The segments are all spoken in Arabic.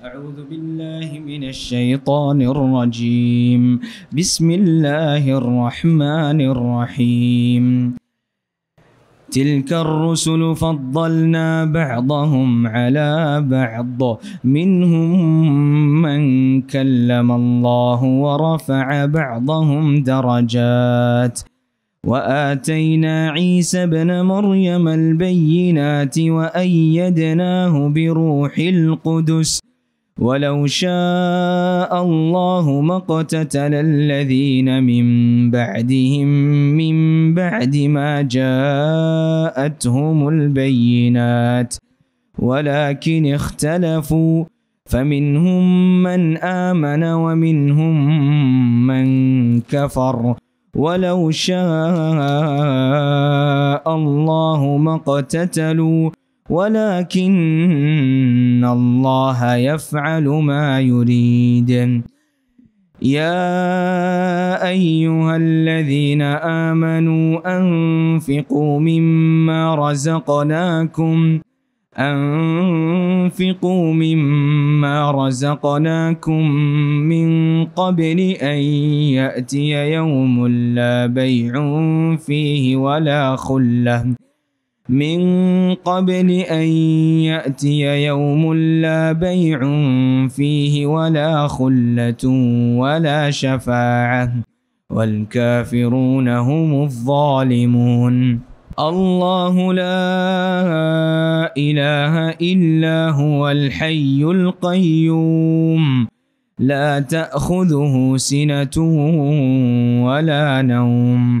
أعوذ بالله من الشيطان الرجيم بسم الله الرحمن الرحيم تلك الرسل فضلنا بعضهم على بعض منهم من كلم الله ورفع بعضهم درجات واتينا عيسى ابن مريم البينات وايدناه بروح القدس ولو شاء الله ما اقتتل الذين من بعدهم من بعد ما جاءتهم البينات ولكن اختلفوا فمنهم من آمن ومنهم من كفر ولو شاء الله ما اقتتلوا ولكن الله يفعل ما يريد يا ايها الذين امنوا انفقوا مما رزقناكم أنفقوا مما رزقناكم من قبل أن يأتي يوم لا بيع فيه ولا خلة من قبل أن يأتي يوم لا بيع فيه ولا خلة ولا شفاعة والكافرون هم الظالمون الله لا إله إلا هو الحي القيوم لا تأخذه سنة ولا نوم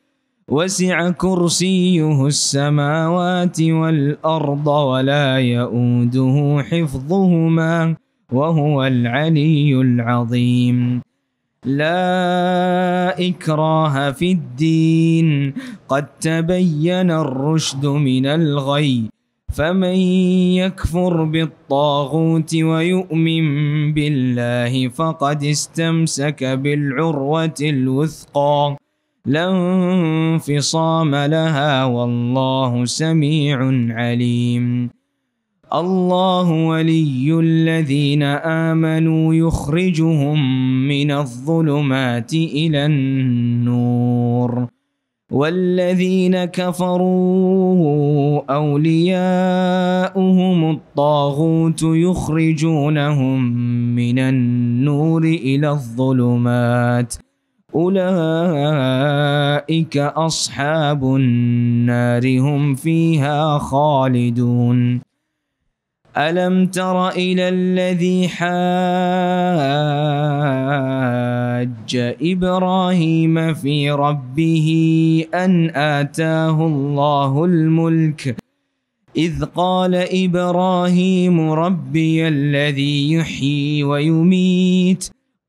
وسع كرسيه السماوات والأرض ولا يؤوده حفظهما وهو العلي العظيم لا إكراه في الدين قد تبين الرشد من الغي فمن يكفر بالطاغوت ويؤمن بالله فقد استمسك بالعروة الوثقى لا انفصام لها والله سميع عليم الله ولي الذين آمنوا يخرجهم من الظلمات إلى النور والذين كفروا أولياؤهم الطاغوت يخرجونهم من النور إلى الظلمات ۖ أولئك أصحاب النار هم فيها خالدون ألم تر إلى الذي حاج إبراهيم في ربه أن آتاه الله الملك إذ قال إبراهيم ربي الذي يحيي ويميت ۖ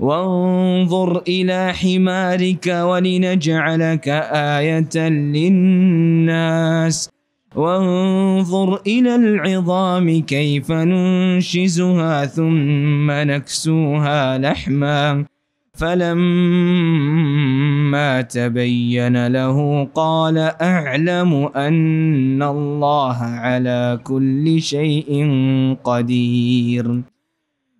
وانظر إلى حمارك ولنجعلك آية للناس وانظر إلى العظام كيف ننشزها ثم نكسوها لحما فلما تبين له قال أعلم أن الله على كل شيء قدير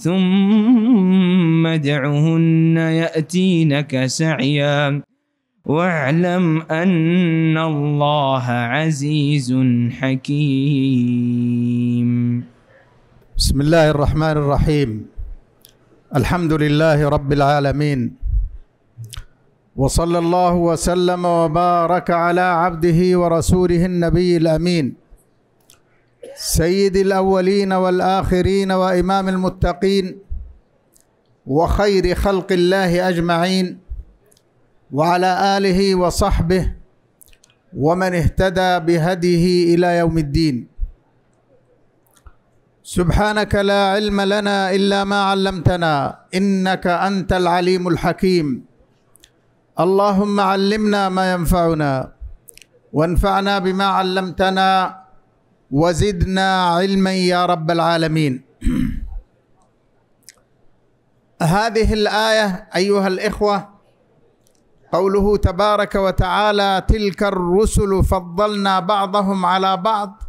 ثم دعهن يأتينك سعيا واعلم أن الله عزيز حكيم بسم الله الرحمن الرحيم الحمد لله رب العالمين وصلى الله وسلم وبارك على عبده ورسوله النبي الأمين سيد الاولين والاخرين وامام المتقين وخير خلق الله اجمعين وعلى اله وصحبه ومن اهتدى بهديه الى يوم الدين سبحانك لا علم لنا الا ما علمتنا انك انت العليم الحكيم اللهم علمنا ما ينفعنا وانفعنا بما علمتنا وزدنا علما يا رب العالمين هذه الايه ايها الاخوه قوله تبارك وتعالى تلك الرسل فضلنا بعضهم على بعض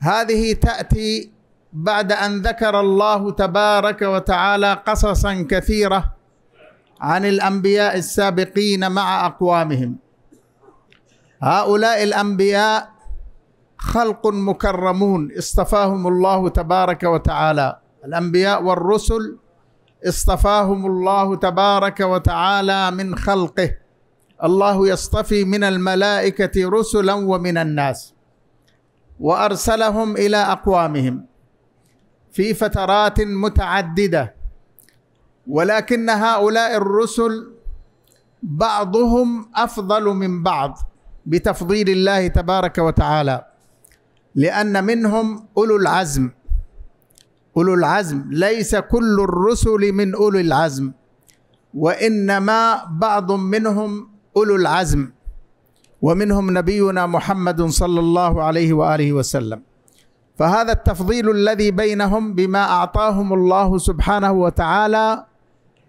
هذه تاتي بعد ان ذكر الله تبارك وتعالى قصصا كثيره عن الانبياء السابقين مع اقوامهم هؤلاء الانبياء خلق مكرمون اصطفاهم الله تبارك وتعالى الانبياء والرسل اصطفاهم الله تبارك وتعالى من خلقه الله يصطفي من الملائكه رسلا ومن الناس وارسلهم الى اقوامهم في فترات متعدده ولكن هؤلاء الرسل بعضهم افضل من بعض بتفضيل الله تبارك وتعالى لأن منهم أولو العزم أولو العزم ليس كل الرسل من أولو العزم وإنما بعض منهم أولو العزم ومنهم نبينا محمد صلى الله عليه وآله وسلم فهذا التفضيل الذي بينهم بما أعطاهم الله سبحانه وتعالى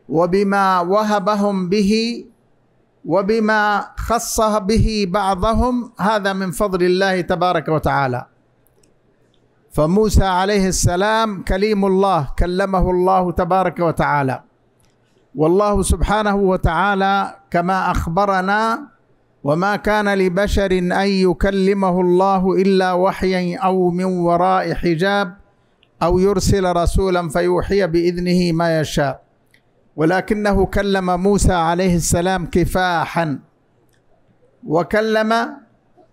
وبما وهبهم به وبما خص به بعضهم هذا من فضل الله تبارك وتعالى فموسى عليه السلام كليم الله كلمه الله تبارك وتعالى والله سبحانه وتعالى كما أخبرنا وما كان لبشر أن يكلمه الله إلا وحيا أو من وراء حجاب أو يرسل رسولا فيوحي بإذنه ما يشاء ولكنه كلم موسى عليه السلام كفاحا وكلم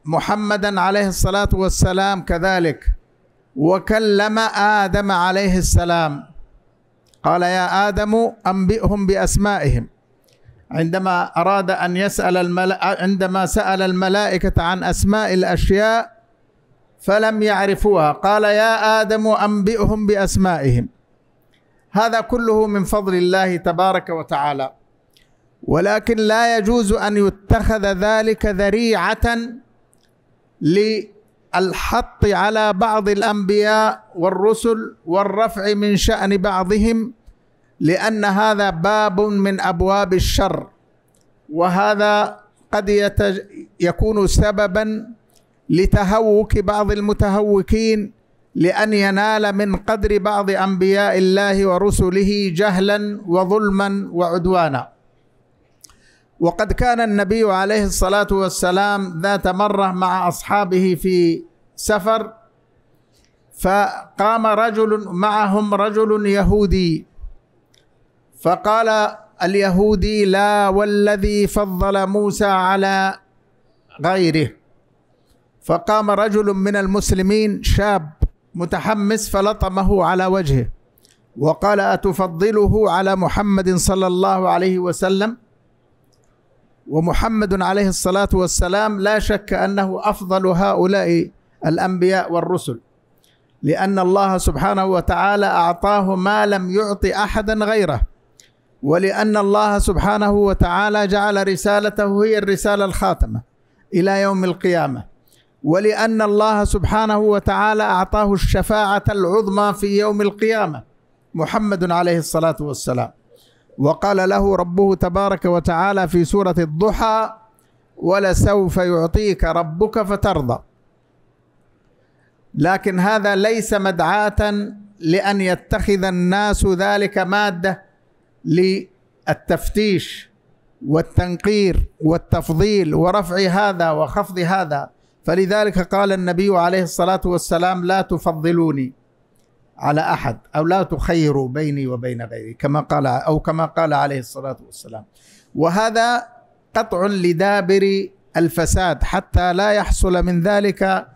محمدا عليه الصلاة والسلام كذلك وكلم آدم عليه السلام قال يا آدم أنبئهم بأسمائهم عندما أراد أن يسأل الملأ عندما سأل الملائكة عن أسماء الأشياء فلم يعرفوها قال يا آدم أنبئهم بأسمائهم هذا كله من فضل الله تبارك وتعالى ولكن لا يجوز أن يتخذ ذلك ذريعة ل الحط على بعض الانبياء والرسل والرفع من شان بعضهم لان هذا باب من ابواب الشر وهذا قد يتج... يكون سببا لتهوك بعض المتهوكين لان ينال من قدر بعض انبياء الله ورسله جهلا وظلما وعدوانا وقد كان النبي عليه الصلاة والسلام ذات مرة مع أصحابه في سفر فقام رجل معهم رجل يهودي فقال اليهودي لا والذي فضل موسى على غيره فقام رجل من المسلمين شاب متحمس فلطمه على وجهه وقال أتفضله على محمد صلى الله عليه وسلم ومحمد عليه الصلاة والسلام لا شك أنه أفضل هؤلاء الأنبياء والرسل لأن الله سبحانه وتعالى أعطاه ما لم يعط أحدا غيره ولأن الله سبحانه وتعالى جعل رسالته هي الرسالة الخاتمة إلى يوم القيامة ولأن الله سبحانه وتعالى أعطاه الشفاعة العظمى في يوم القيامة محمد عليه الصلاة والسلام وقال له ربه تبارك وتعالى في سورة الضحى ولسوف يعطيك ربك فترضى لكن هذا ليس مدعاة لأن يتخذ الناس ذلك مادة للتفتيش والتنقير والتفضيل ورفع هذا وخفض هذا فلذلك قال النبي عليه الصلاة والسلام لا تفضلوني على احد او لا تخيروا بيني وبين غيري كما قال او كما قال عليه الصلاه والسلام وهذا قطع لدابر الفساد حتى لا يحصل من ذلك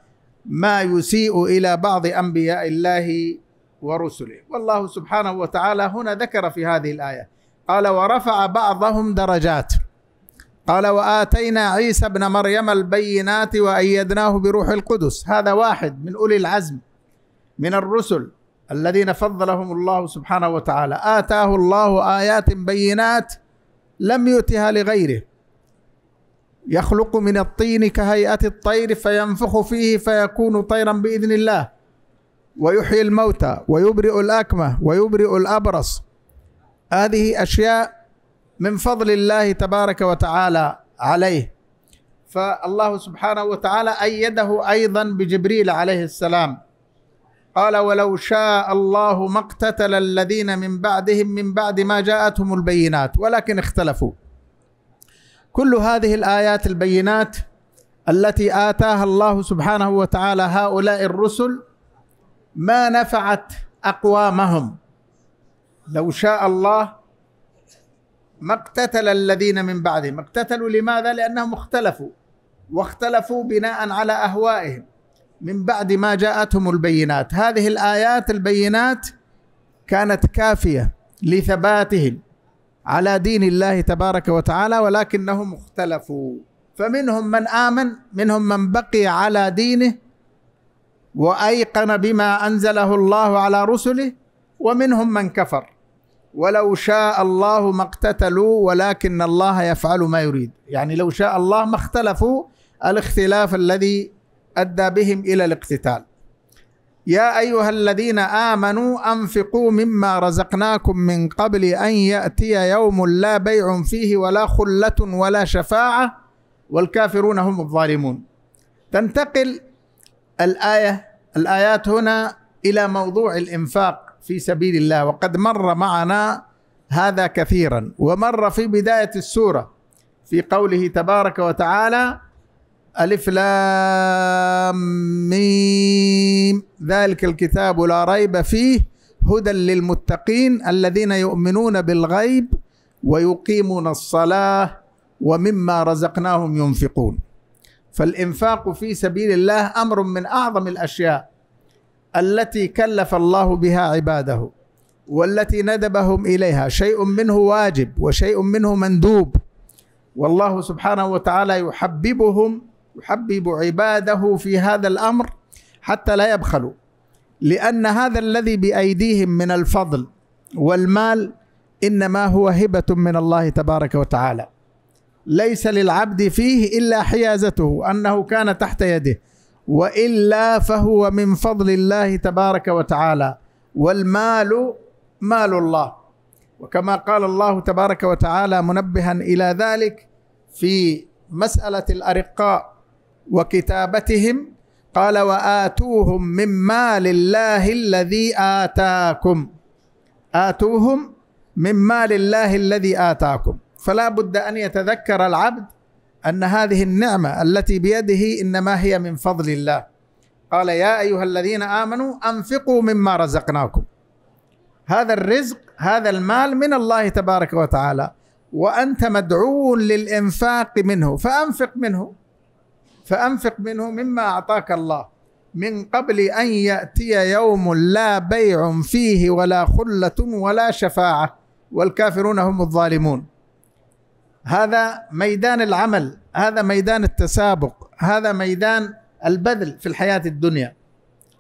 ما يسيء الى بعض انبياء الله ورسله والله سبحانه وتعالى هنا ذكر في هذه الايه قال ورفع بعضهم درجات قال واتينا عيسى ابن مريم البينات وايدناه بروح القدس هذا واحد من اولي العزم من الرسل الذين فضلهم الله سبحانه وتعالى آتاه الله آيات بينات لم يؤتها لغيره يخلق من الطين كهيئة الطير فينفخ فيه فيكون طيرا بإذن الله ويحيي الموتى ويبرئ الأكمة ويبرئ الأبرص هذه أشياء من فضل الله تبارك وتعالى عليه فالله سبحانه وتعالى أيده أيضا بجبريل عليه السلام قال ولو شاء الله ما اقتتل الذين من بعدهم من بعد ما جاءتهم البينات ولكن اختلفوا كل هذه الايات البينات التي اتاها الله سبحانه وتعالى هؤلاء الرسل ما نفعت اقوامهم لو شاء الله ما اقتتل الذين من بعدهم اقتتلوا لماذا لانهم اختلفوا واختلفوا بناء على اهوائهم من بعد ما جاءتهم البينات هذه الآيات البينات كانت كافية لثباتهم على دين الله تبارك وتعالى ولكنهم اختلفوا فمنهم من آمن منهم من بقي على دينه وأيقن بما أنزله الله على رسله ومنهم من كفر ولو شاء الله ما اقتتلوا ولكن الله يفعل ما يريد يعني لو شاء الله ما اختلفوا الاختلاف الذي أدى بهم إلى الاقتتال يا أيها الذين آمنوا أنفقوا مما رزقناكم من قبل أن يأتي يوم لا بيع فيه ولا خلة ولا شفاعة والكافرون هم الظالمون تنتقل الآية الآيات هنا إلى موضوع الإنفاق في سبيل الله وقد مر معنا هذا كثيرا ومر في بداية السورة في قوله تبارك وتعالى ألف لام ميم ذلك الكتاب لا ريب فيه هدى للمتقين الذين يؤمنون بالغيب ويقيمون الصلاة ومما رزقناهم ينفقون فالإنفاق في سبيل الله أمر من أعظم الأشياء التي كلف الله بها عباده والتي ندبهم إليها شيء منه واجب وشيء منه مندوب والله سبحانه وتعالى يحببهم يحبب عباده في هذا الامر حتى لا يبخلوا لان هذا الذي بايديهم من الفضل والمال انما هو هبه من الله تبارك وتعالى ليس للعبد فيه الا حيازته انه كان تحت يده والا فهو من فضل الله تبارك وتعالى والمال مال الله وكما قال الله تبارك وتعالى منبها الى ذلك في مساله الارقاء وكتابتهم قال واتوهم من مال الله الذي اتاكم اتوهم من مال الله الذي اتاكم فلا بد ان يتذكر العبد ان هذه النعمه التي بيده انما هي من فضل الله قال يا ايها الذين امنوا انفقوا مما رزقناكم هذا الرزق هذا المال من الله تبارك وتعالى وانت مدعو للانفاق منه فانفق منه فأنفق منه مما أعطاك الله من قبل أن يأتي يوم لا بيع فيه ولا خلة ولا شفاعة والكافرون هم الظالمون هذا ميدان العمل هذا ميدان التسابق هذا ميدان البذل في الحياة الدنيا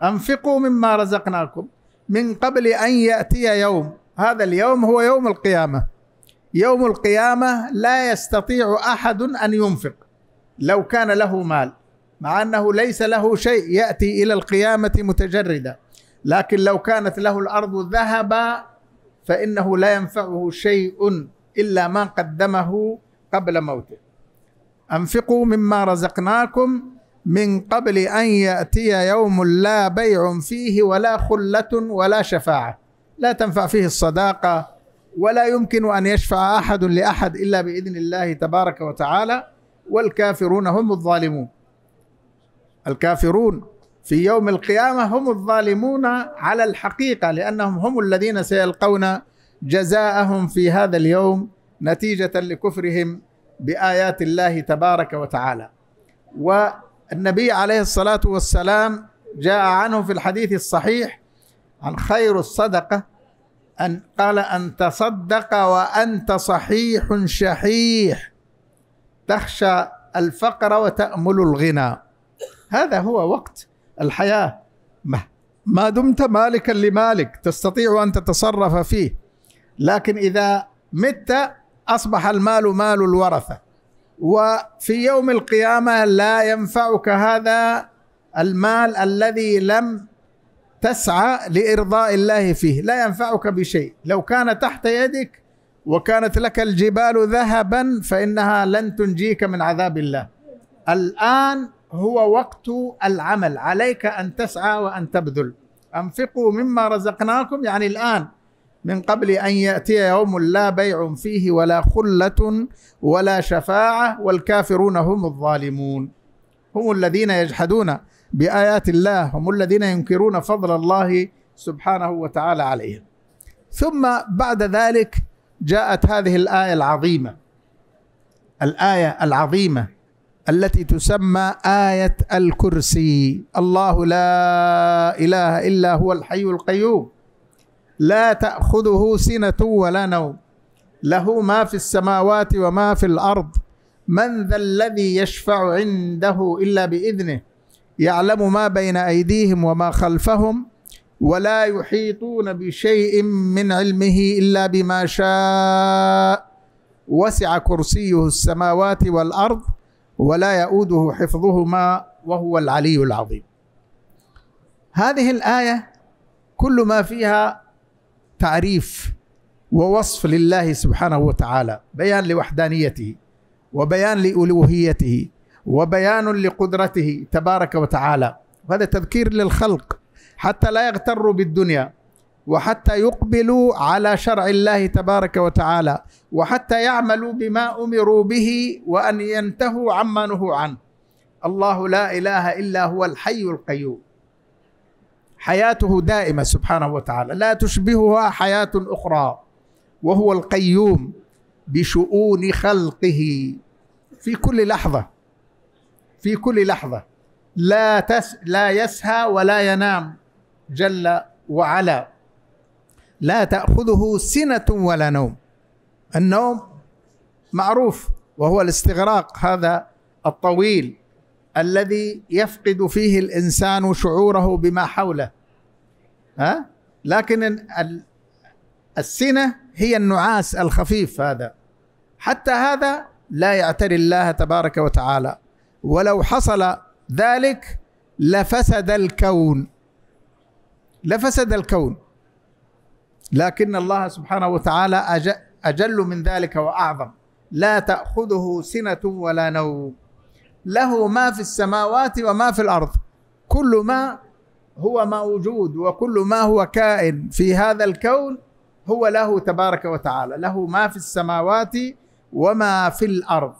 أنفقوا مما رزقناكم من قبل أن يأتي يوم هذا اليوم هو يوم القيامة يوم القيامة لا يستطيع أحد أن ينفق لو كان له مال مع أنه ليس له شيء يأتي إلى القيامة متجردا لكن لو كانت له الأرض ذهبا فإنه لا ينفعه شيء إلا ما قدمه قبل موته أنفقوا مما رزقناكم من قبل أن يأتي يوم لا بيع فيه ولا خلة ولا شفاعة لا تنفع فيه الصداقة ولا يمكن أن يشفع أحد لأحد إلا بإذن الله تبارك وتعالى والكافرون هم الظالمون الكافرون في يوم القيامه هم الظالمون على الحقيقه لانهم هم الذين سيلقون جزاءهم في هذا اليوم نتيجه لكفرهم بايات الله تبارك وتعالى والنبي عليه الصلاه والسلام جاء عنه في الحديث الصحيح عن خير الصدقه ان قال ان تصدق وانت صحيح شحيح تخشى الفقر وتأمل الغنى هذا هو وقت الحياة ما دمت مالكا لمالك تستطيع أن تتصرف فيه لكن إذا مت أصبح المال مال الورثة وفي يوم القيامة لا ينفعك هذا المال الذي لم تسعى لإرضاء الله فيه لا ينفعك بشيء لو كان تحت يدك وكانت لك الجبال ذهبا فإنها لن تنجيك من عذاب الله الآن هو وقت العمل عليك أن تسعى وأن تبذل أنفقوا مما رزقناكم يعني الآن من قبل أن يأتي يوم لا بيع فيه ولا خلة ولا شفاعة والكافرون هم الظالمون هم الذين يجحدون بآيات الله هم الذين ينكرون فضل الله سبحانه وتعالى عليهم ثم بعد ذلك جاءت هذه الايه العظيمه الايه العظيمه التي تسمى ايه الكرسي الله لا اله الا هو الحي القيوم لا تاخذه سنه ولا نوم له ما في السماوات وما في الارض من ذا الذي يشفع عنده الا باذنه يعلم ما بين ايديهم وما خلفهم ولا يحيطون بشيء من علمه الا بما شاء وسع كرسيه السماوات والارض ولا يؤوده حفظهما وهو العلي العظيم هذه الايه كل ما فيها تعريف ووصف لله سبحانه وتعالى بيان لوحدانيته وبيان لالوهيته وبيان لقدرته تبارك وتعالى وهذا تذكير للخلق حتى لا يغتروا بالدنيا وحتى يقبلوا على شرع الله تبارك وتعالى وحتى يعملوا بما امروا به وان ينتهوا عما نهوا عنه الله لا اله الا هو الحي القيوم حياته دائمه سبحانه وتعالى لا تشبهها حياه اخرى وهو القيوم بشؤون خلقه في كل لحظه في كل لحظه لا تس لا يسهى ولا ينام جل وعلا لا تأخذه سنة ولا نوم النوم معروف وهو الاستغراق هذا الطويل الذي يفقد فيه الإنسان شعوره بما حوله ها؟ لكن السنة هي النعاس الخفيف هذا حتى هذا لا يعتري الله تبارك وتعالى ولو حصل ذلك لفسد الكون لفسد الكون لكن الله سبحانه وتعالى أجل من ذلك وأعظم لا تأخذه سنة ولا نوم له ما في السماوات وما في الأرض كل ما هو موجود وكل ما هو كائن في هذا الكون هو له تبارك وتعالى له ما في السماوات وما في الأرض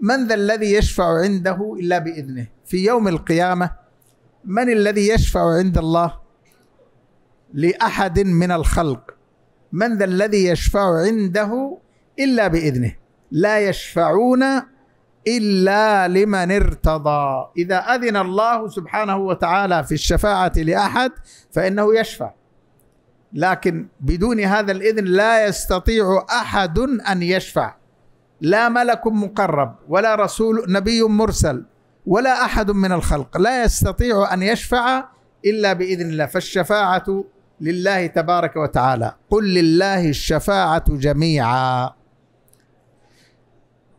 من ذا الذي يشفع عنده إلا بإذنه في يوم القيامة من الذي يشفع عند الله لاحد من الخلق من ذا الذي يشفع عنده الا باذنه لا يشفعون الا لمن ارتضى اذا اذن الله سبحانه وتعالى في الشفاعه لاحد فانه يشفع لكن بدون هذا الاذن لا يستطيع احد ان يشفع لا ملك مقرب ولا رسول نبي مرسل ولا احد من الخلق لا يستطيع ان يشفع الا باذن الله فالشفاعه لله تبارك وتعالى قل لله الشفاعة جميعا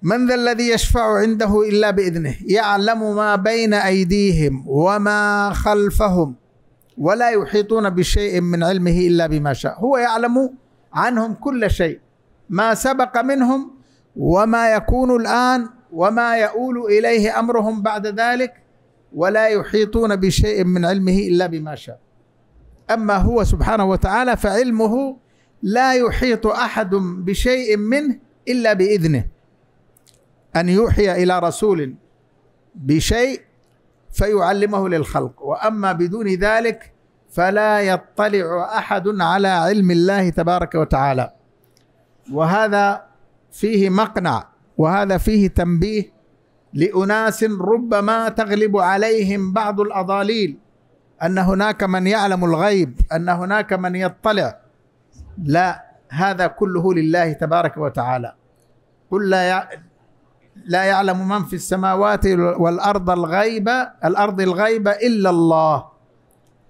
من ذا الذي يشفع عنده إلا بإذنه يعلم ما بين أيديهم وما خلفهم ولا يحيطون بشيء من علمه إلا بما شاء هو يعلم عنهم كل شيء ما سبق منهم وما يكون الآن وما يؤول إليه أمرهم بعد ذلك ولا يحيطون بشيء من علمه إلا بما شاء أما هو سبحانه وتعالى فعلمه لا يحيط أحد بشيء منه إلا بإذنه أن يوحي إلى رسول بشيء فيعلمه للخلق وأما بدون ذلك فلا يطلع أحد على علم الله تبارك وتعالى وهذا فيه مقنع وهذا فيه تنبيه لأناس ربما تغلب عليهم بعض الأضاليل ان هناك من يعلم الغيب ان هناك من يطلع لا هذا كله لله تبارك وتعالى قل لا يع... لا يعلم من في السماوات والارض الغيب الارض الغيب الا الله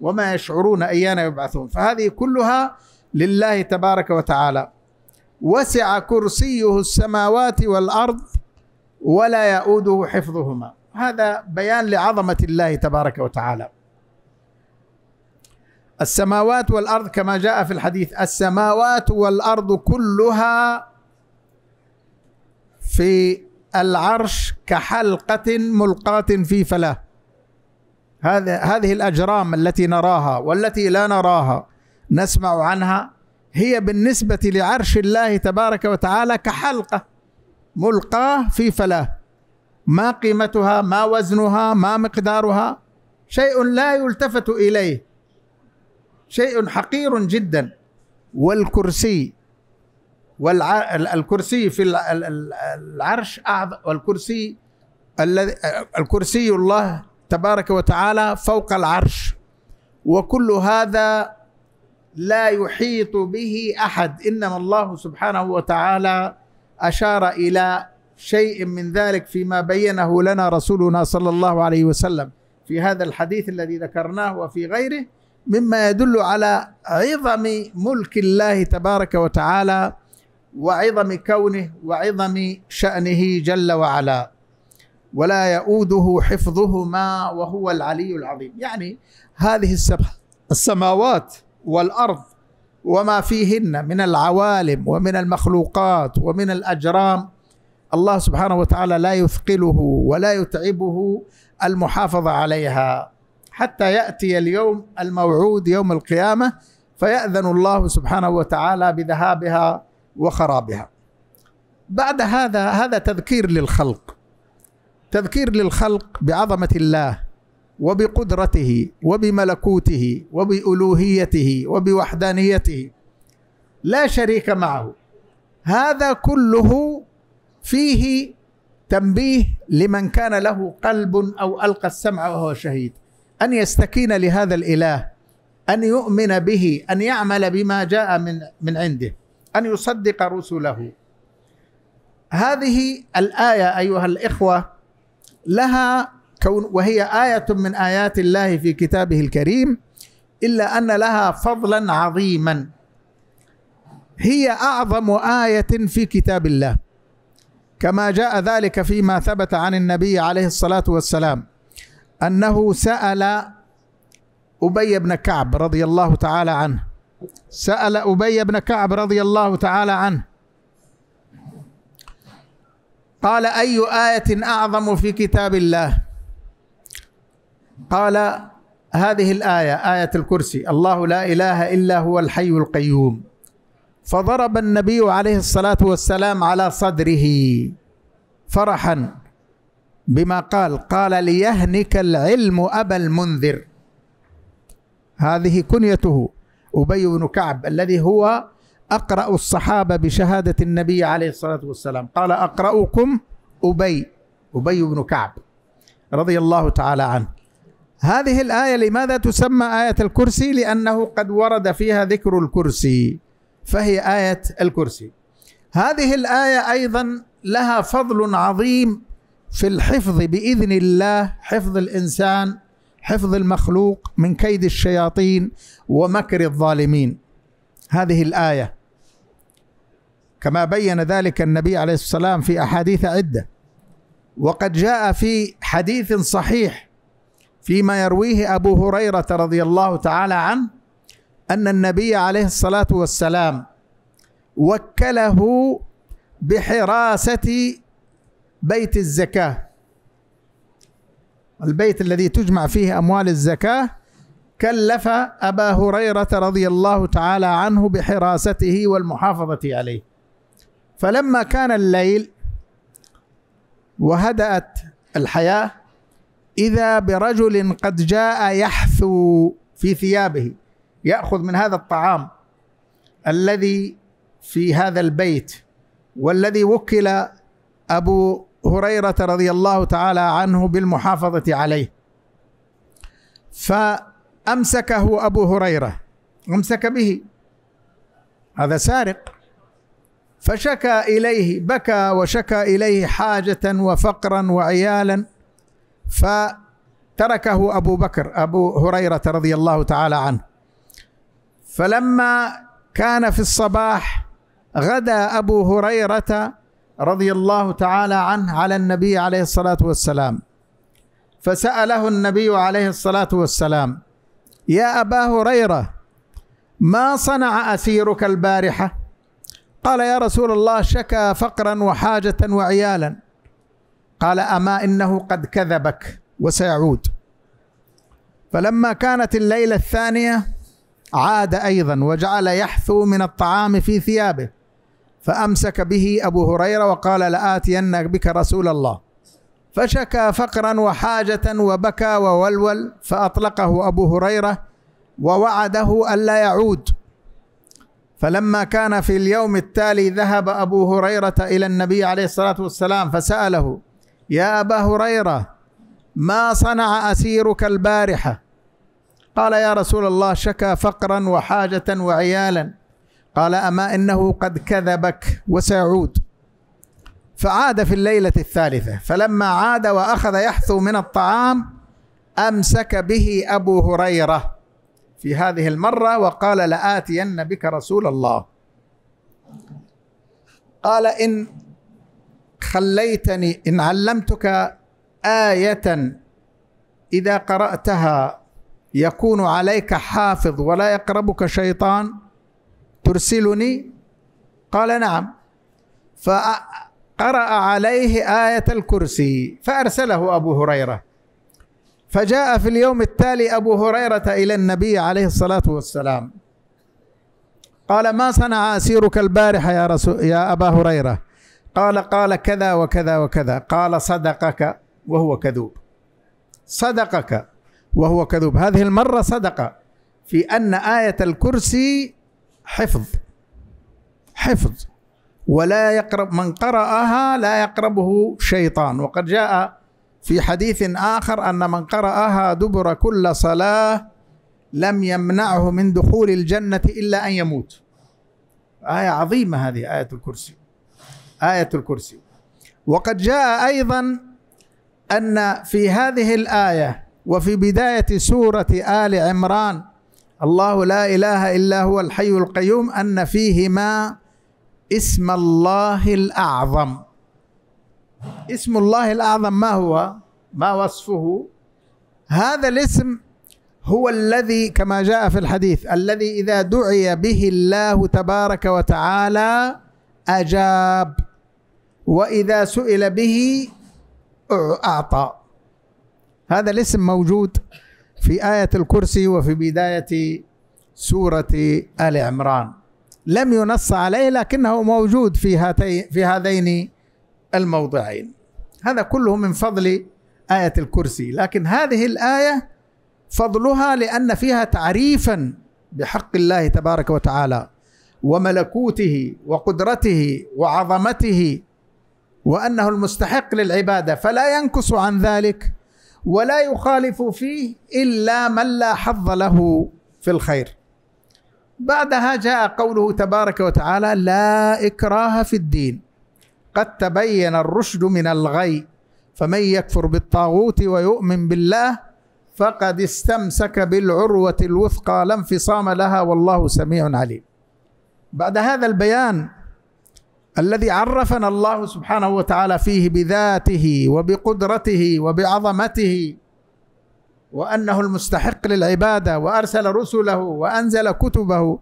وما يشعرون ايان يبعثون فهذه كلها لله تبارك وتعالى وسع كرسيه السماوات والارض ولا يؤوده حفظهما هذا بيان لعظمه الله تبارك وتعالى السماوات والأرض كما جاء في الحديث السماوات والأرض كلها في العرش كحلقة ملقاة في فلاه هذا هذه الأجرام التي نراها والتي لا نراها نسمع عنها هي بالنسبة لعرش الله تبارك وتعالى كحلقة ملقاة في فلاه ما قيمتها ما وزنها ما مقدارها شيء لا يلتفت إليه شيء حقير جدا والكرسي والكرسي في العرش أعظم والكرسي الذي الكرسي الله تبارك وتعالى فوق العرش وكل هذا لا يحيط به احد انما الله سبحانه وتعالى اشار الى شيء من ذلك فيما بينه لنا رسولنا صلى الله عليه وسلم في هذا الحديث الذي ذكرناه وفي غيره مما يدل على عظم ملك الله تبارك وتعالى وعظم كونه وعظم شأنه جل وعلا ولا يؤوده حفظهما وهو العلي العظيم يعني هذه السبع السماوات والأرض وما فيهن من العوالم ومن المخلوقات ومن الأجرام الله سبحانه وتعالى لا يثقله ولا يتعبه المحافظة عليها حتى ياتي اليوم الموعود يوم القيامه فياذن الله سبحانه وتعالى بذهابها وخرابها. بعد هذا هذا تذكير للخلق. تذكير للخلق بعظمه الله وبقدرته وبملكوته وبالوهيته وبوحدانيته لا شريك معه. هذا كله فيه تنبيه لمن كان له قلب او القى السمع وهو شهيد. أن يستكين لهذا الإله أن يؤمن به أن يعمل بما جاء من من عنده أن يصدق رسله هذه الآية أيها الإخوة لها كون وهي آية من آيات الله في كتابه الكريم إلا أن لها فضلا عظيما هي أعظم آية في كتاب الله كما جاء ذلك فيما ثبت عن النبي عليه الصلاة والسلام أنه سأل أبي بن كعب رضي الله تعالى عنه سأل أبي بن كعب رضي الله تعالى عنه قال أي آية أعظم في كتاب الله قال هذه الآية آية الكرسي الله لا إله إلا هو الحي القيوم فضرب النبي عليه الصلاة والسلام على صدره فرحا بما قال قال ليهنك العلم أبا المنذر هذه كنيته أبي بن كعب الذي هو أقرأ الصحابة بشهادة النبي عليه الصلاة والسلام قال أقرأكم أبي أبي بن كعب رضي الله تعالى عنه هذه الآية لماذا تسمى آية الكرسي لأنه قد ورد فيها ذكر الكرسي فهي آية الكرسي هذه الآية أيضا لها فضل عظيم في الحفظ باذن الله حفظ الانسان حفظ المخلوق من كيد الشياطين ومكر الظالمين هذه الايه كما بين ذلك النبي عليه الصلاه والسلام في احاديث عده وقد جاء في حديث صحيح فيما يرويه ابو هريره رضي الله تعالى عنه ان النبي عليه الصلاه والسلام وكله بحراسه بيت الزكاة البيت الذي تجمع فيه أموال الزكاة كلف أبا هريرة رضي الله تعالى عنه بحراسته والمحافظة عليه فلما كان الليل وهدأت الحياة إذا برجل قد جاء يحثو في ثيابه يأخذ من هذا الطعام الذي في هذا البيت والذي وكل أبو هريرة رضي الله تعالى عنه بالمحافظة عليه فأمسكه أبو هريرة أمسك به هذا سارق فشكى إليه بكى وشكى إليه حاجة وفقرا وعيالا فتركه أبو بكر أبو هريرة رضي الله تعالى عنه فلما كان في الصباح غدا أبو هريرة رضي الله تعالى عنه على النبي عليه الصلاة والسلام فسأله النبي عليه الصلاة والسلام يا أبا هريرة ما صنع أسيرك البارحة قال يا رسول الله شكى فقرا وحاجة وعيالا قال أما إنه قد كذبك وسيعود فلما كانت الليلة الثانية عاد أيضا وجعل يحثو من الطعام في ثيابه فأمسك به أبو هريرة وقال لآتين بك رسول الله فشكى فقرا وحاجة وبكى وولول فأطلقه أبو هريرة ووعده ألا يعود فلما كان في اليوم التالي ذهب أبو هريرة إلى النبي عليه الصلاة والسلام فسأله يا أبا هريرة ما صنع أسيرك البارحة قال يا رسول الله شكى فقرا وحاجة وعيالا قال أما إنه قد كذبك وسيعود فعاد في الليلة الثالثة فلما عاد وأخذ يحثو من الطعام أمسك به أبو هريرة في هذه المرة وقال لآتين بك رسول الله قال إن خليتني إن علمتك آية إذا قرأتها يكون عليك حافظ ولا يقربك شيطان ترسلني قال نعم فقرأ عليه آية الكرسي فأرسله أبو هريرة فجاء في اليوم التالي أبو هريرة إلى النبي عليه الصلاة والسلام قال ما صنع أسيرك البارحة يا, رسول يا أبا هريرة قال قال كذا وكذا وكذا قال صدقك وهو كذوب صدقك وهو كذوب هذه المرة صدق في أن آية الكرسي حفظ حفظ ولا يقرب من قرأها لا يقربه شيطان وقد جاء في حديث آخر أن من قرأها دبر كل صلاة لم يمنعه من دخول الجنة إلا أن يموت آية عظيمة هذه آية الكرسي آية الكرسي وقد جاء أيضا أن في هذه الآية وفي بداية سورة آل عمران الله لا إله إلا هو الحي القيوم أن فيهما اسم الله الأعظم اسم الله الأعظم ما هو ما وصفه هذا الاسم هو الذي كما جاء في الحديث الذي إذا دعي به الله تبارك وتعالى أجاب وإذا سئل به أعطى هذا الاسم موجود في آية الكرسي وفي بداية سورة آل عمران لم ينص عليه لكنه موجود في هاتين في هذين الموضعين هذا كله من فضل آية الكرسي لكن هذه الآية فضلها لأن فيها تعريفا بحق الله تبارك وتعالى وملكوته وقدرته وعظمته وأنه المستحق للعبادة فلا ينكص عن ذلك ولا يخالف فيه إلا من لا حظ له في الخير بعدها جاء قوله تبارك وتعالى لا إكراه في الدين قد تبين الرشد من الغي فمن يكفر بالطاغوت ويؤمن بالله فقد استمسك بالعروة الوثقى لا انفصام لها والله سميع عليم بعد هذا البيان الذي عرفنا الله سبحانه وتعالى فيه بذاته وبقدرته وبعظمته وانه المستحق للعباده وارسل رسله وانزل كتبه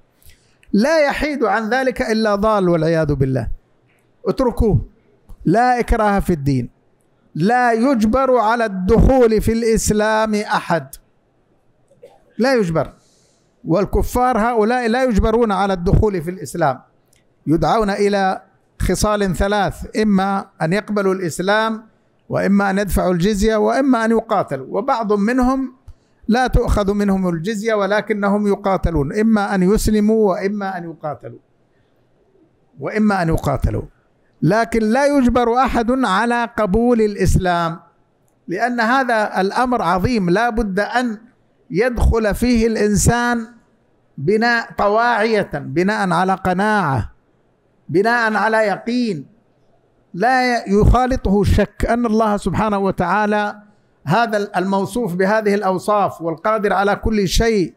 لا يحيد عن ذلك الا ضال والعياذ بالله اتركوه لا اكراه في الدين لا يجبر على الدخول في الاسلام احد لا يجبر والكفار هؤلاء لا يجبرون على الدخول في الاسلام يدعون الى خصال ثلاث إما أن يقبلوا الإسلام وإما أن يدفعوا الجزية وإما أن يقاتلوا وبعض منهم لا تؤخذ منهم الجزية ولكنهم يقاتلون إما أن يسلموا وإما أن يقاتلوا وإما أن يقاتلوا لكن لا يجبر أحد على قبول الإسلام لأن هذا الأمر عظيم لا بد أن يدخل فيه الإنسان بناء طواعية بناء على قناعة بناء على يقين لا يخالطه شك ان الله سبحانه وتعالى هذا الموصوف بهذه الاوصاف والقادر على كل شيء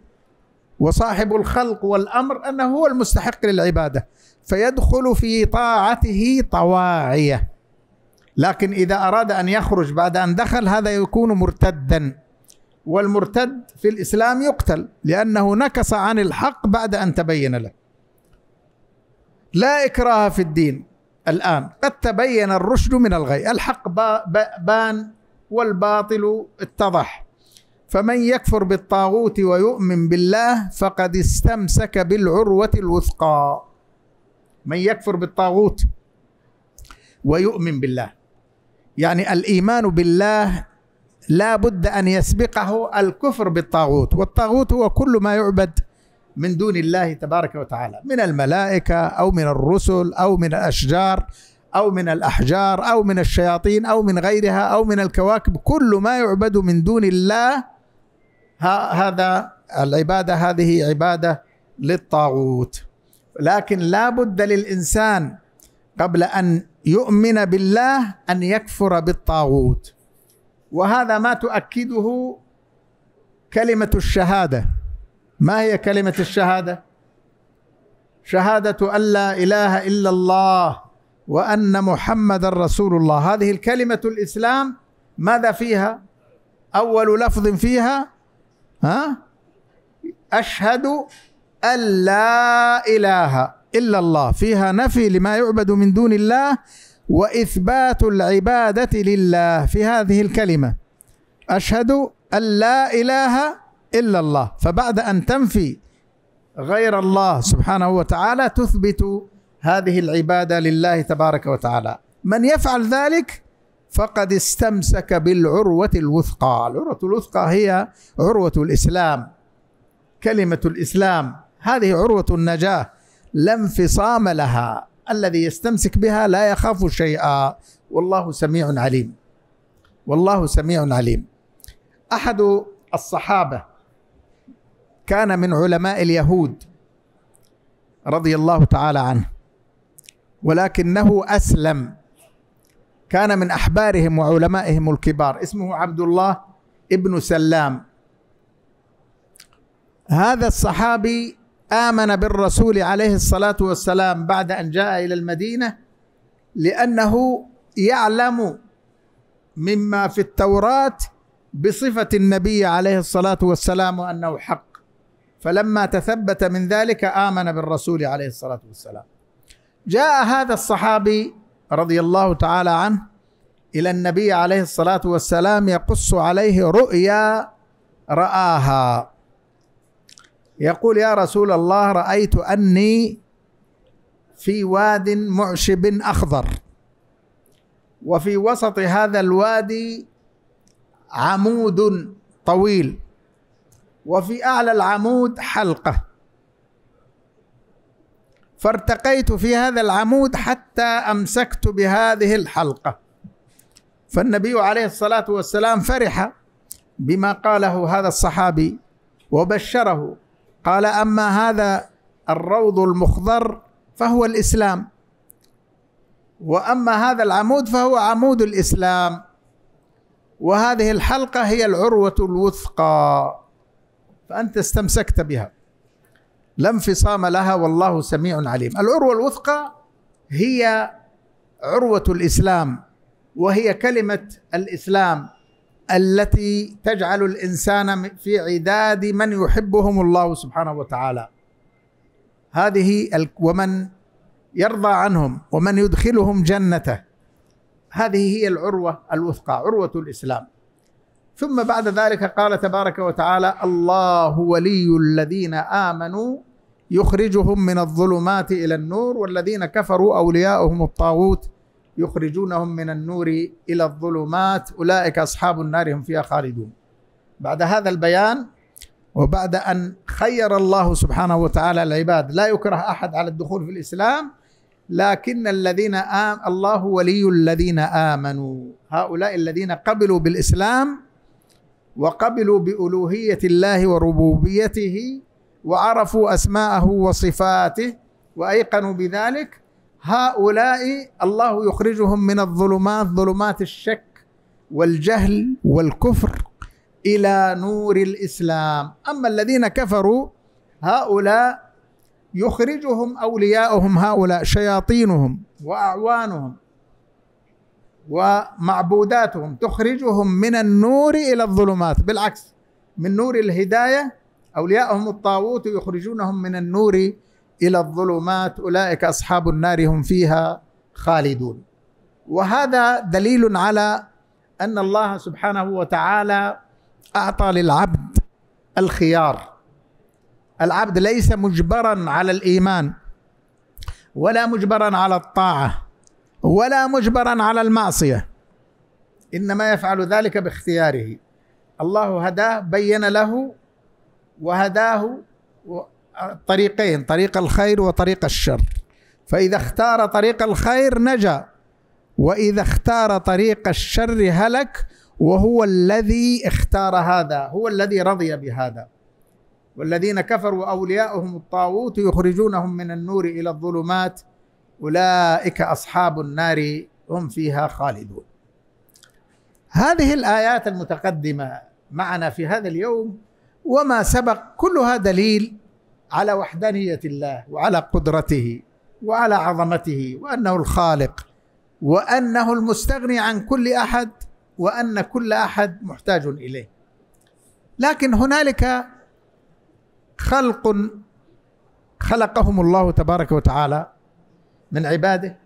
وصاحب الخلق والامر انه هو المستحق للعباده فيدخل في طاعته طواعيه لكن اذا اراد ان يخرج بعد ان دخل هذا يكون مرتدا والمرتد في الاسلام يقتل لانه نكص عن الحق بعد ان تبين له لا إكراه في الدين الآن قد تبين الرشد من الغي الحق بان والباطل اتضح فمن يكفر بالطاغوت ويؤمن بالله فقد استمسك بالعروة الوثقى من يكفر بالطاغوت ويؤمن بالله يعني الإيمان بالله لا بد أن يسبقه الكفر بالطاغوت والطاغوت هو كل ما يعبد من دون الله تبارك وتعالى من الملائكه او من الرسل او من الاشجار او من الاحجار او من الشياطين او من غيرها او من الكواكب كل ما يعبد من دون الله هذا العباده هذه عباده للطاغوت لكن لا بد للانسان قبل ان يؤمن بالله ان يكفر بالطاغوت وهذا ما تؤكده كلمه الشهاده ما هي كلمة الشهادة؟ شهادة أن لا إله إلا الله وأن محمد رسول الله هذه الكلمة الإسلام ماذا فيها؟ أول لفظ فيها ها؟ أشهد أن لا إله إلا الله فيها نفي لما يعبد من دون الله وإثبات العبادة لله في هذه الكلمة أشهد أن لا إله إلا الله فبعد أن تنفي غير الله سبحانه وتعالى تثبت هذه العبادة لله تبارك وتعالى من يفعل ذلك فقد استمسك بالعروة الوثقى العروة الوثقى هي عروة الإسلام كلمة الإسلام هذه عروة النجاة لا انفصام لها الذي يستمسك بها لا يخاف شيئا والله سميع عليم والله سميع عليم احد الصحابه كان من علماء اليهود رضي الله تعالى عنه ولكنه أسلم كان من أحبارهم وعلمائهم الكبار اسمه عبد الله ابن سلام هذا الصحابي آمن بالرسول عليه الصلاة والسلام بعد أن جاء إلى المدينة لأنه يعلم مما في التوراة بصفة النبي عليه الصلاة والسلام أنه حق فلما تثبت من ذلك آمن بالرسول عليه الصلاة والسلام جاء هذا الصحابي رضي الله تعالى عنه إلى النبي عليه الصلاة والسلام يقص عليه رؤيا رآها يقول يا رسول الله رأيت أني في واد معشب أخضر وفي وسط هذا الوادي عمود طويل وفي أعلى العمود حلقة فارتقيت في هذا العمود حتى أمسكت بهذه الحلقة فالنبي عليه الصلاة والسلام فرح بما قاله هذا الصحابي وبشره قال أما هذا الروض المخضر فهو الإسلام وأما هذا العمود فهو عمود الإسلام وهذه الحلقة هي العروة الوثقى فأنت استمسكت بها لا انفصام لها والله سميع عليم العروة الوثقى هي عروة الإسلام وهي كلمة الإسلام التي تجعل الإنسان في عداد من يحبهم الله سبحانه وتعالى هذه ومن يرضى عنهم ومن يدخلهم جنته هذه هي العروة الوثقى عروة الإسلام ثم بعد ذلك قال تبارك وتعالى الله ولي الذين امنوا يخرجهم من الظلمات الى النور والذين كفروا اولياؤهم الطاغوت يخرجونهم من النور الى الظلمات اولئك اصحاب النار هم فيها خالدون. بعد هذا البيان وبعد ان خير الله سبحانه وتعالى العباد لا يكره احد على الدخول في الاسلام لكن الذين آم الله ولي الذين امنوا هؤلاء الذين قبلوا بالاسلام وقبلوا بألوهية الله وربوبيته وعرفوا أسماءه وصفاته وأيقنوا بذلك هؤلاء الله يخرجهم من الظلمات ظلمات الشك والجهل والكفر الى نور الاسلام اما الذين كفروا هؤلاء يخرجهم اولياؤهم هؤلاء شياطينهم واعوانهم ومعبوداتهم تخرجهم من النور الى الظلمات بالعكس من نور الهدايه اولياءهم الطاغوت يخرجونهم من النور الى الظلمات اولئك اصحاب النار هم فيها خالدون وهذا دليل على ان الله سبحانه وتعالى اعطى للعبد الخيار العبد ليس مجبرا على الايمان ولا مجبرا على الطاعه ولا مجبرا على المعصيه انما يفعل ذلك باختياره الله هداه بين له وهداه طريقين طريق الخير وطريق الشر فاذا اختار طريق الخير نجا واذا اختار طريق الشر هلك وهو الذي اختار هذا هو الذي رضي بهذا والذين كفروا اولياؤهم الطاغوت يخرجونهم من النور الى الظلمات اولئك اصحاب النار هم فيها خالدون هذه الايات المتقدمه معنا في هذا اليوم وما سبق كلها دليل على وحدانيه الله وعلى قدرته وعلى عظمته وانه الخالق وانه المستغني عن كل احد وان كل احد محتاج اليه لكن هنالك خلق خلقهم الله تبارك وتعالى من عباده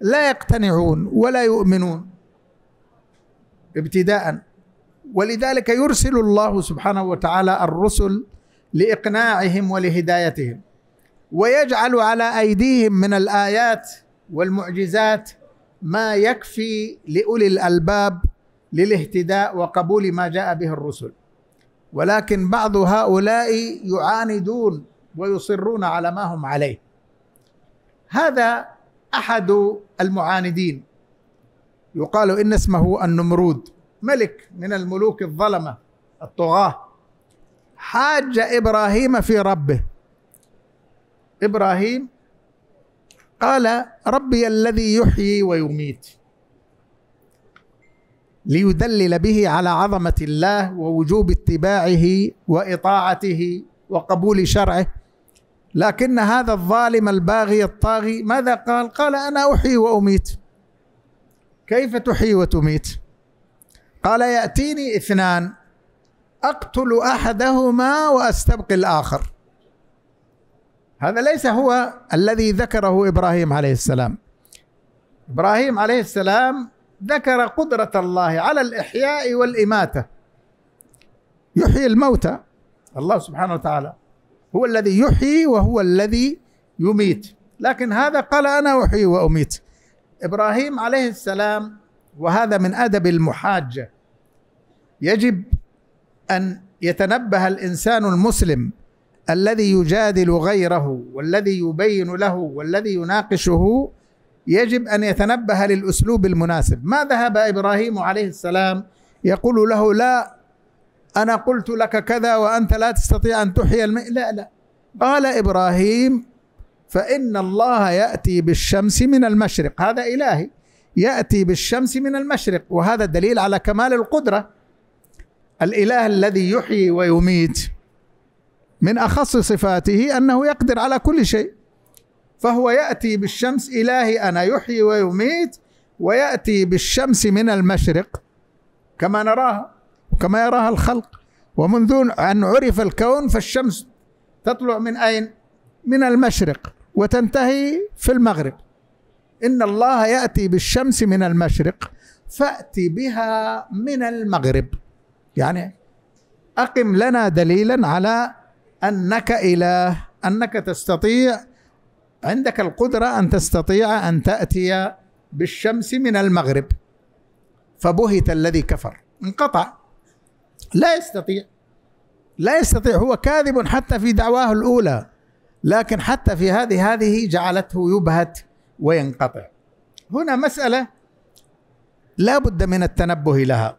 لا يقتنعون ولا يؤمنون ابتداء ولذلك يرسل الله سبحانه وتعالى الرسل لاقناعهم ولهدايتهم ويجعل على ايديهم من الايات والمعجزات ما يكفي لاولي الالباب للاهتداء وقبول ما جاء به الرسل ولكن بعض هؤلاء يعاندون ويصرون على ما هم عليه هذا احد المعاندين يقال ان اسمه النمرود ملك من الملوك الظلمه الطغاه حاج ابراهيم في ربه ابراهيم قال ربي الذي يحيي ويميت ليدلل به على عظمه الله ووجوب اتباعه واطاعته وقبول شرعه لكن هذا الظالم الباغي الطاغي ماذا قال قال أنا أحيي وأميت كيف تحيي وتميت قال يأتيني اثنان أقتل أحدهما وأستبقي الآخر هذا ليس هو الذي ذكره إبراهيم عليه السلام إبراهيم عليه السلام ذكر قدرة الله على الإحياء والإماتة يحيي الموتى الله سبحانه وتعالى هو الذي يحيي وهو الذي يميت لكن هذا قال انا احيي واميت ابراهيم عليه السلام وهذا من ادب المحاجه يجب ان يتنبه الانسان المسلم الذي يجادل غيره والذي يبين له والذي يناقشه يجب ان يتنبه للاسلوب المناسب ما ذهب ابراهيم عليه السلام يقول له لا أنا قلت لك كذا وأنت لا تستطيع أن تحيي الم... لا لا قال إبراهيم فإن الله يأتي بالشمس من المشرق هذا إلهي يأتي بالشمس من المشرق وهذا دليل على كمال القدرة الإله الذي يحيي ويميت من أخص صفاته أنه يقدر على كل شيء فهو يأتي بالشمس إلهي أنا يحيي ويميت ويأتي بالشمس من المشرق كما نراها كما يراها الخلق ومنذ أن عرف الكون فالشمس تطلع من أين؟ من المشرق وتنتهي في المغرب إن الله يأتي بالشمس من المشرق فأتي بها من المغرب يعني أقم لنا دليلا على أنك إله أنك تستطيع عندك القدرة أن تستطيع أن تأتي بالشمس من المغرب فبهت الذي كفر انقطع لا يستطيع لا يستطيع هو كاذب حتى في دعواه الأولى لكن حتى في هذه هذه جعلته يبهت وينقطع هنا مسألة لا بد من التنبه لها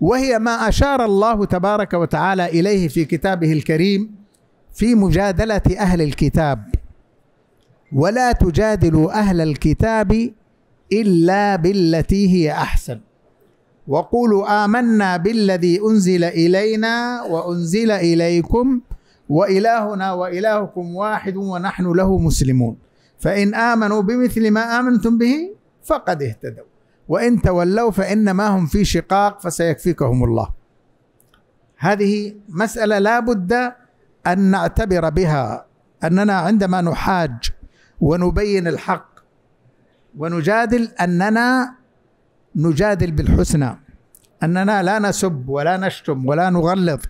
وهي ما أشار الله تبارك وتعالى إليه في كتابه الكريم في مجادلة أهل الكتاب ولا تجادلوا أهل الكتاب إلا بالتي هي أحسن وقولوا آمنا بالذي أنزل إلينا وأنزل إليكم وإلهنا وإلهكم واحد ونحن له مسلمون فإن آمنوا بمثل ما آمنتم به فقد اهتدوا وإن تولوا فإنما هم في شقاق فسيكفيكهم الله هذه مسألة لا بد أن نعتبر بها أننا عندما نحاج ونبين الحق ونجادل أننا نجادل بالحسنى أننا لا نسب ولا نشتم ولا نغلظ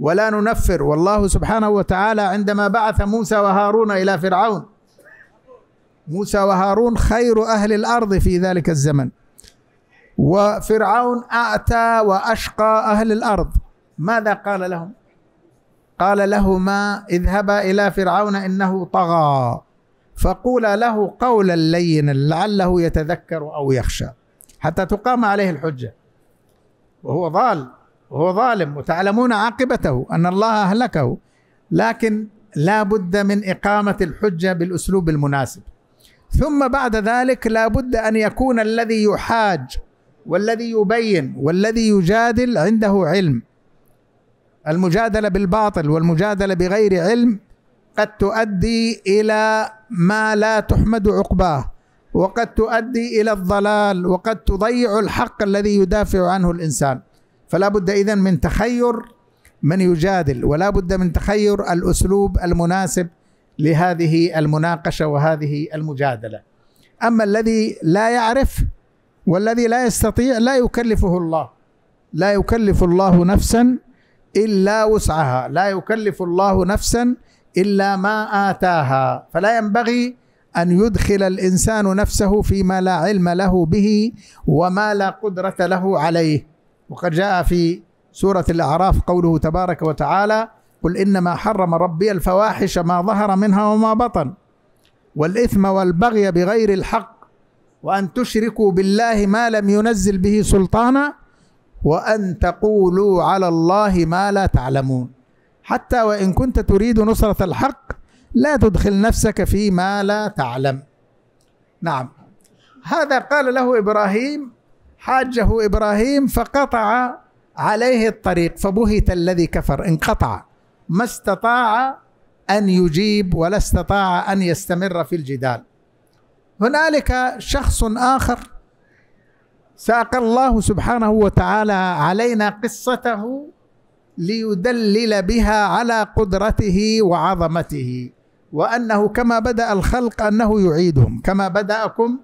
ولا ننفر والله سبحانه وتعالى عندما بعث موسى وهارون إلى فرعون موسى وهارون خير أهل الأرض في ذلك الزمن وفرعون أعتى وأشقى أهل الأرض ماذا قال لهم قال لهما اذهبا إلى فرعون إنه طغى فقولا له قولا لينا لعله يتذكر أو يخشى حتى تقام عليه الحجة وهو ضال وهو ظالم وتعلمون عاقبته أن الله أهلكه لكن لا بد من إقامة الحجة بالأسلوب المناسب ثم بعد ذلك لا بد أن يكون الذي يحاج والذي يبين والذي يجادل عنده علم المجادله بالباطل والمجادله بغير علم قد تؤدي الى ما لا تحمد عقباه وقد تؤدي الى الضلال وقد تضيع الحق الذي يدافع عنه الانسان فلا بد اذا من تخير من يجادل ولا بد من تخير الاسلوب المناسب لهذه المناقشه وهذه المجادله اما الذي لا يعرف والذي لا يستطيع لا يكلفه الله لا يكلف الله نفسا الا وسعها لا يكلف الله نفسا الا ما اتاها فلا ينبغي ان يدخل الانسان نفسه فيما لا علم له به وما لا قدره له عليه وقد جاء في سوره الاعراف قوله تبارك وتعالى قل انما حرم ربي الفواحش ما ظهر منها وما بطن والاثم والبغي بغير الحق وان تشركوا بالله ما لم ينزل به سلطانا وان تقولوا على الله ما لا تعلمون حتى وان كنت تريد نصره الحق لا تدخل نفسك فيما لا تعلم نعم هذا قال له ابراهيم حاجه ابراهيم فقطع عليه الطريق فبهت الذي كفر انقطع ما استطاع ان يجيب ولا استطاع ان يستمر في الجدال هنالك شخص اخر ساق الله سبحانه وتعالى علينا قصته ليدلل بها على قدرته وعظمته وأنه كما بدأ الخلق أنه يعيدهم كما بدأكم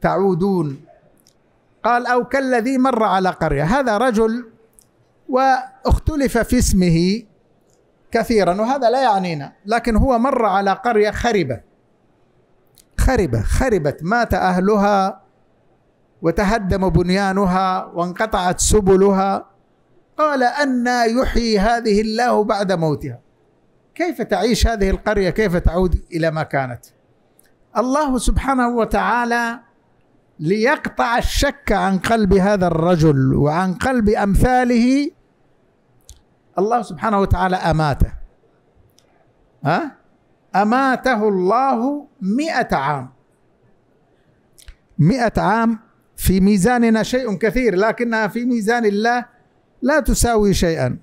تعودون قال أو كالذي مر على قرية هذا رجل واختلف في اسمه كثيرا وهذا لا يعنينا لكن هو مر على قرية خربة خربة خربت مات أهلها وتهدم بنيانها وانقطعت سبلها قال انا يحيي هذه الله بعد موتها كيف تعيش هذه القريه كيف تعود الى ما كانت الله سبحانه وتعالى ليقطع الشك عن قلب هذا الرجل وعن قلب امثاله الله سبحانه وتعالى اماته ها اماته الله مئة عام مئة عام في ميزاننا شيء كثير لكنها في ميزان الله لا تساوي شيئا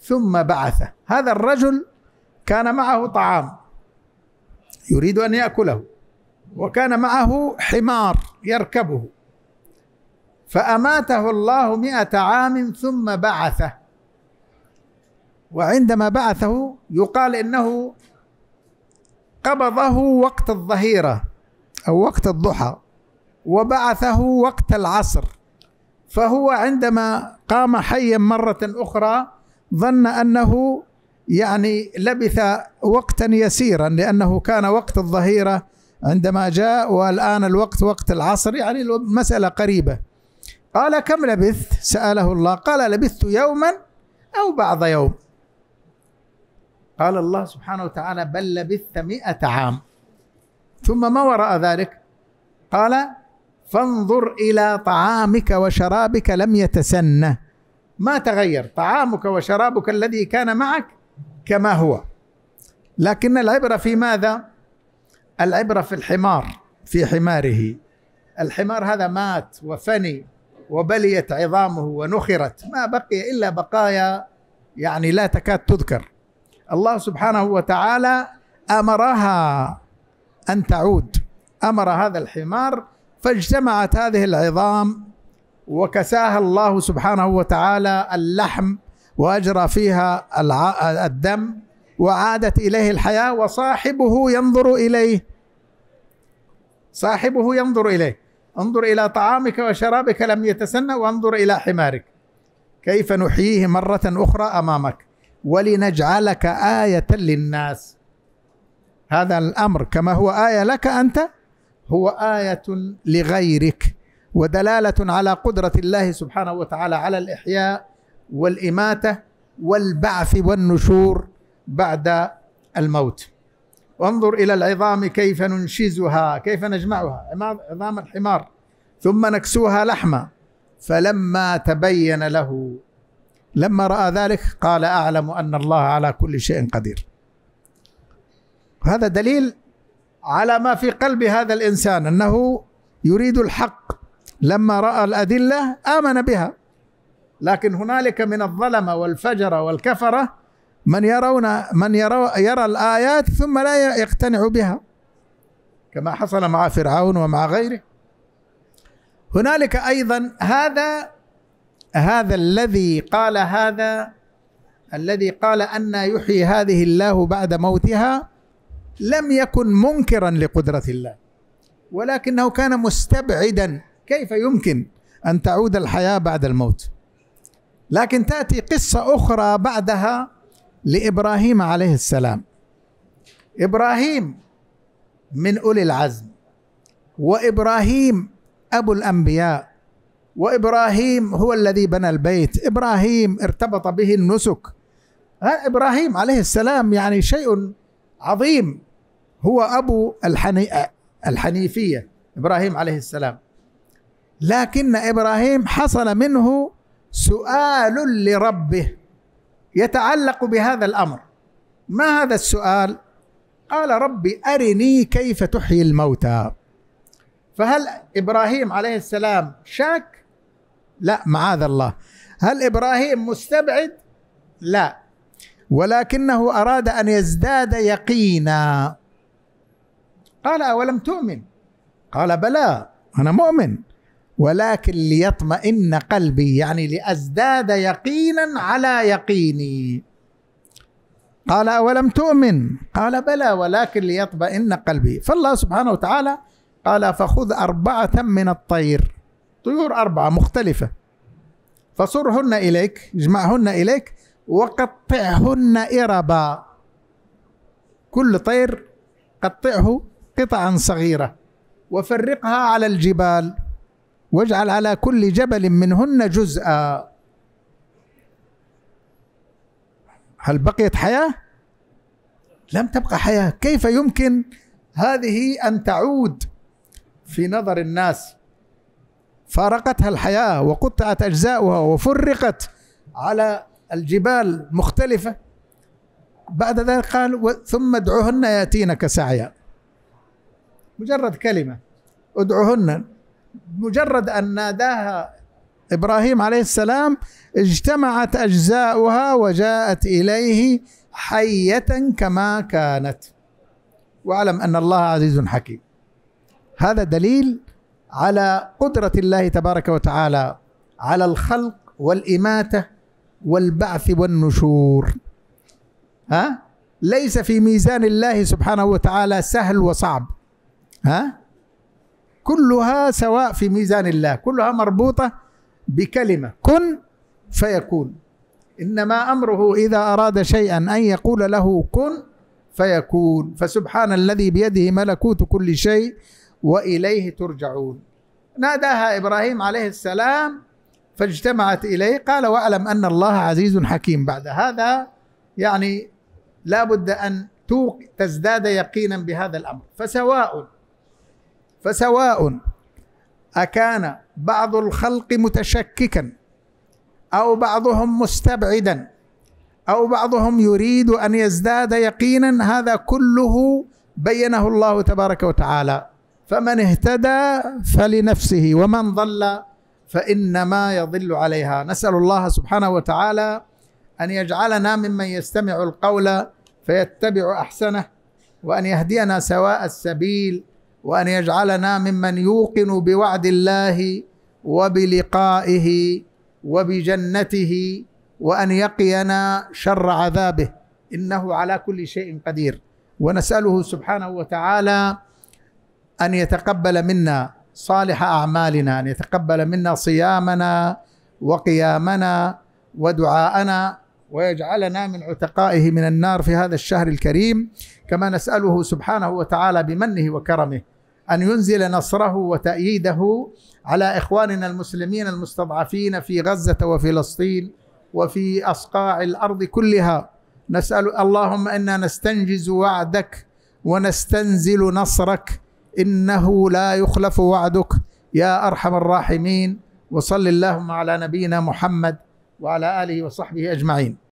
ثم بعثه هذا الرجل كان معه طعام يريد ان ياكله وكان معه حمار يركبه فاماته الله مئة عام ثم بعثه وعندما بعثه يقال انه قبضه وقت الظهيره او وقت الضحى وبعثه وقت العصر فهو عندما قام حيا مره اخرى ظن انه يعني لبث وقتا يسيرا لأنه كان وقت الظهيرة عندما جاء والآن الوقت وقت العصر يعني المسألة قريبة قال كم لبثت سأله الله قال لبثت يوما أو بعض يوم قال الله سبحانه وتعالى بل لبثت مئة عام ثم ما وراء ذلك قال فانظر إلى طعامك وشرابك لم يتسنه ما تغير طعامك وشرابك الذي كان معك كما هو لكن العبرة في ماذا؟ العبرة في الحمار في حماره الحمار هذا مات وفني وبليت عظامه ونخرت ما بقي إلا بقايا يعني لا تكاد تذكر الله سبحانه وتعالى أمرها أن تعود أمر هذا الحمار فاجتمعت هذه العظام وكساها الله سبحانه وتعالى اللحم وأجرى فيها الدم وعادت إليه الحياة وصاحبه ينظر إليه صاحبه ينظر إليه انظر إلى طعامك وشرابك لم يتسنى وانظر إلى حمارك كيف نحييه مرة أخرى أمامك ولنجعلك آية للناس هذا الأمر كما هو آية لك أنت هو آية لغيرك ودلالة على قدرة الله سبحانه وتعالى على الإحياء والإماتة والبعث والنشور بعد الموت وانظر إلى العظام كيف ننشزها كيف نجمعها عظام الحمار ثم نكسوها لحما فلما تبين له لما رأى ذلك قال أعلم أن الله على كل شيء قدير هذا دليل على ما في قلب هذا الإنسان أنه يريد الحق لما رأى الأدلة آمن بها لكن هنالك من الظلمه والفجره والكفره من يرون من يرى يرى الايات ثم لا يقتنع بها كما حصل مع فرعون ومع غيره هنالك ايضا هذا هذا الذي قال هذا الذي قال ان يحيي هذه الله بعد موتها لم يكن منكرا لقدره الله ولكنه كان مستبعدا كيف يمكن ان تعود الحياه بعد الموت لكن تأتي قصة أخرى بعدها لإبراهيم عليه السلام إبراهيم من أولي العزم وإبراهيم أبو الأنبياء وإبراهيم هو الذي بنى البيت إبراهيم ارتبط به النسك إبراهيم عليه السلام يعني شيء عظيم هو أبو الحني... الحنيفية إبراهيم عليه السلام لكن إبراهيم حصل منه سؤال لربه يتعلق بهذا الامر ما هذا السؤال قال ربي ارني كيف تحيي الموتى فهل ابراهيم عليه السلام شاك لا معاذ الله هل ابراهيم مستبعد لا ولكنه اراد ان يزداد يقينا قال اولم تؤمن قال بلى انا مؤمن ولكن ليطمئن قلبي يعني لأزداد يقينا على يقيني قال أولم تؤمن قال بلى ولكن ليطمئن قلبي فالله سبحانه وتعالى قال فخذ أربعة من الطير طيور أربعة مختلفة فصرهن إليك اجمعهن إليك وقطعهن إربا كل طير قطعه قطعا صغيرة وفرقها على الجبال واجعل على كل جبل منهن جزءا هل بقيت حياة؟ لم تبقى حياة كيف يمكن هذه أن تعود في نظر الناس فارقتها الحياة وقطعت أجزاؤها وفرقت على الجبال مختلفة بعد ذلك قال ثم ادعوهن يأتينك سعيا مجرد كلمة ادعوهن مجرد أن ناداها إبراهيم عليه السلام اجتمعت أجزاؤها وجاءت إليه حية كما كانت واعلم أن الله عزيز حكيم هذا دليل على قدرة الله تبارك وتعالى على الخلق والإماتة والبعث والنشور ها ليس في ميزان الله سبحانه وتعالى سهل وصعب ها كلها سواء في ميزان الله كلها مربوطه بكلمه كن فيكون انما امره اذا اراد شيئا ان يقول له كن فيكون فسبحان الذي بيده ملكوت كل شيء واليه ترجعون ناداها ابراهيم عليه السلام فاجتمعت اليه قال واعلم ان الله عزيز حكيم بعد هذا يعني لا بد ان تزداد يقينا بهذا الامر فسواء فسواء أكان بعض الخلق متشككا أو بعضهم مستبعدا أو بعضهم يريد أن يزداد يقينا هذا كله بينه الله تبارك وتعالى فمن اهتدى فلنفسه ومن ضل فإنما يضل عليها نسأل الله سبحانه وتعالى أن يجعلنا ممن يستمع القول فيتبع أحسنه وأن يهدينا سواء السبيل وان يجعلنا ممن يوقن بوعد الله وبلقائه وبجنته وان يقينا شر عذابه انه على كل شيء قدير ونساله سبحانه وتعالى ان يتقبل منا صالح اعمالنا ان يتقبل منا صيامنا وقيامنا ودعاءنا ويجعلنا من عتقائه من النار في هذا الشهر الكريم كما نسأله سبحانه وتعالى بمنه وكرمه أن ينزل نصره وتأييده على إخواننا المسلمين المستضعفين في غزة وفلسطين وفي أصقاع الأرض كلها نسأل اللهم إنا نستنجز وعدك ونستنزل نصرك إنه لا يخلف وعدك يا أرحم الراحمين وصل اللهم على نبينا محمد وعلى آله وصحبه أجمعين